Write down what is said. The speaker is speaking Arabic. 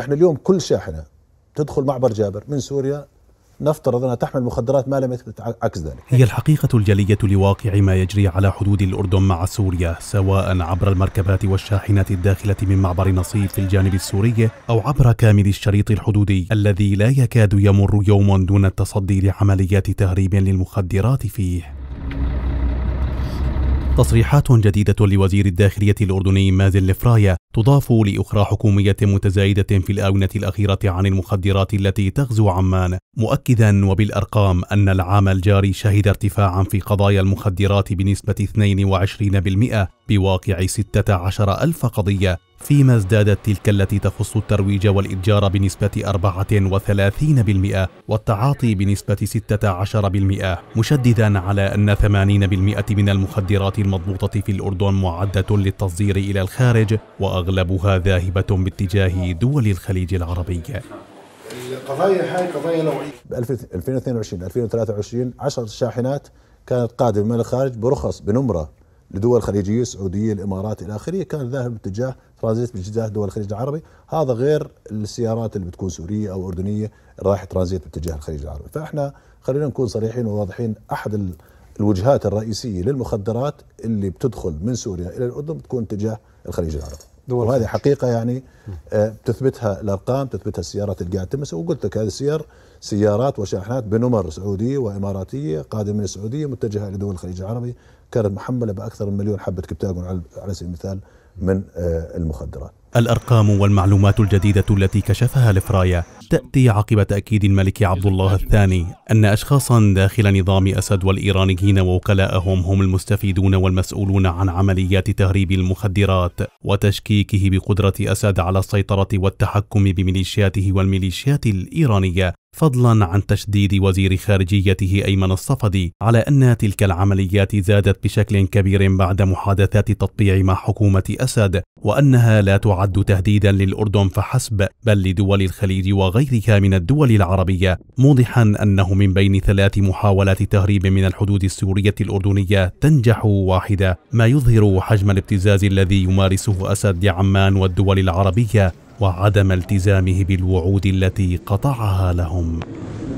احنا اليوم كل شاحنه تدخل معبر جابر من سوريا نفترض انها تحمل مخدرات ما لم يثبت عكس ذلك. هي الحقيقه الجليه لواقع ما يجري على حدود الاردن مع سوريا سواء عبر المركبات والشاحنات الداخله من معبر نصيب في الجانب السوري او عبر كامل الشريط الحدودي الذي لا يكاد يمر يوم دون التصدي لعمليات تهريب للمخدرات فيه. تصريحات جديدة لوزير الداخلية الأردني مازن لفرايا تضاف لأخرى حكومية متزايدة في الآونة الأخيرة عن المخدرات التي تغزو عمان مؤكدا وبالأرقام أن العام الجاري شهد ارتفاعا في قضايا المخدرات بنسبة 22% بواقع 16 ألف قضية فيما ازدادت تلك التي تخص الترويج والإتجار بنسبة 34% والتعاطي بنسبة 16% مشددا على أن 80% من المخدرات المضبوطة في الأردن معدة للتصدير إلى الخارج وأغلبها ذاهبة باتجاه دول الخليج العربي القضايا هاي قضايا نوعية 2022 2023 10 شاحنات كانت قادمة من الخارج برخص بنمرة لدول خليجيه سعوديه الامارات الى اخره كان ذاهب باتجاه ترانزيت باتجاه دول الخليج العربي هذا غير السيارات اللي بتكون سوريه او اردنيه رايح ترانزيت باتجاه الخليج العربي فاحنا خلينا نكون صريحين وواضحين احد الوجهات الرئيسيه للمخدرات اللي بتدخل من سوريا الى الاردن بتكون اتجاه الخليج العربي دول وهذه خارج. حقيقه يعني آه، تثبتها الارقام تثبتها السيارات اللي قاعد تمس وقلت لك هذه السيارة سيارات وشاحنات بنمر سعوديه واماراتيه قادمه من السعوديه متجهه لدول الخليج العربي كانت محمله باكثر من مليون حبه كبتاجون على سبيل المثال من آه، المخدرات الأرقام والمعلومات الجديدة التي كشفها لفرايا تأتي عقب تأكيد الملك عبد الله الثاني أن أشخاصا داخل نظام أسد والإيرانيين ووكلاءهم هم المستفيدون والمسؤولون عن عمليات تهريب المخدرات وتشكيكه بقدرة أسد على السيطرة والتحكم بميليشياته والميليشيات الإيرانية فضلا عن تشديد وزير خارجيته أيمن الصفدي على أن تلك العمليات زادت بشكل كبير بعد محادثات تطبيع مع حكومة أسد وأنها لا تعد تهديدا للأردن فحسب بل لدول الخليج وغيرها من الدول العربية موضحا أنه من بين ثلاث محاولات تهريب من الحدود السورية الأردنية تنجح واحدة ما يظهر حجم الابتزاز الذي يمارسه أسد لعمان والدول العربية وعدم التزامه بالوعود التي قطعها لهم